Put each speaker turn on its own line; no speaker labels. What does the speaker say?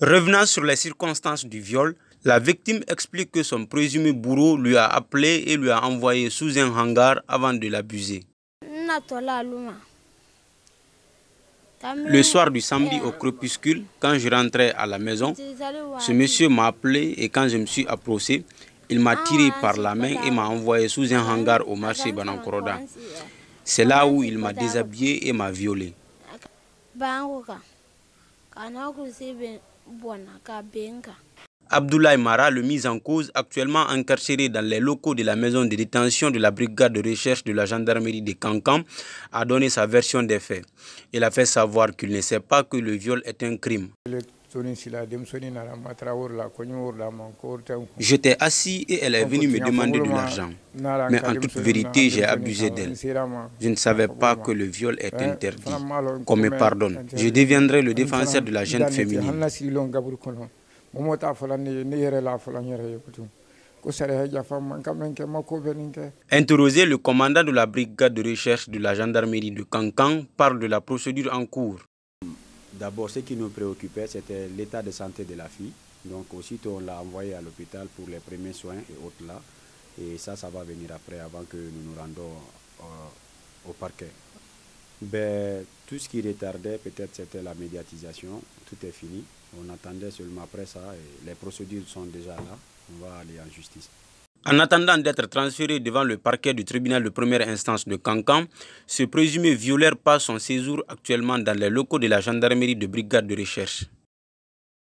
Revenant sur les circonstances du viol, la victime explique que son présumé bourreau lui a appelé et lui a envoyé sous un hangar avant de l'abuser. Le soir du samedi au crépuscule, quand je rentrais à la maison, ce monsieur m'a appelé et quand je me suis approché, il m'a ah, tiré par la main et m'a envoyé sous un hangar au marché Banankoroda. C'est là où il m'a déshabillé et m'a violé. Abdoulaye Mara, le mis en cause, actuellement incarcéré dans les locaux de la maison de détention de la brigade de recherche de la gendarmerie de Cancan, a donné sa version des faits. Il a fait savoir qu'il ne sait pas que le viol est un crime.
J'étais assis et elle est venue me demander de l'argent. Mais en toute vérité, j'ai abusé d'elle. Je ne savais pas que le viol est interdit. Qu'on me pardonne. Je deviendrai le défenseur de la jeune féminine.
Interrogé, le commandant de la brigade de recherche de la gendarmerie de Cancan parle de la procédure en cours.
D'abord, ce qui nous préoccupait, c'était l'état de santé de la fille. Donc, aussitôt, on l'a envoyée à l'hôpital pour les premiers soins et autres là. Et ça, ça va venir après, avant que nous nous rendions euh, au parquet. Ben, tout ce qui retardait, peut-être, c'était la médiatisation. Tout est fini. On attendait seulement après ça. les procédures sont déjà là. On va aller en justice. En attendant
d'être transféré devant le parquet du tribunal de première instance de Cancan, ce présumé violeur passe son séjour actuellement dans les locaux de la gendarmerie de brigade de recherche.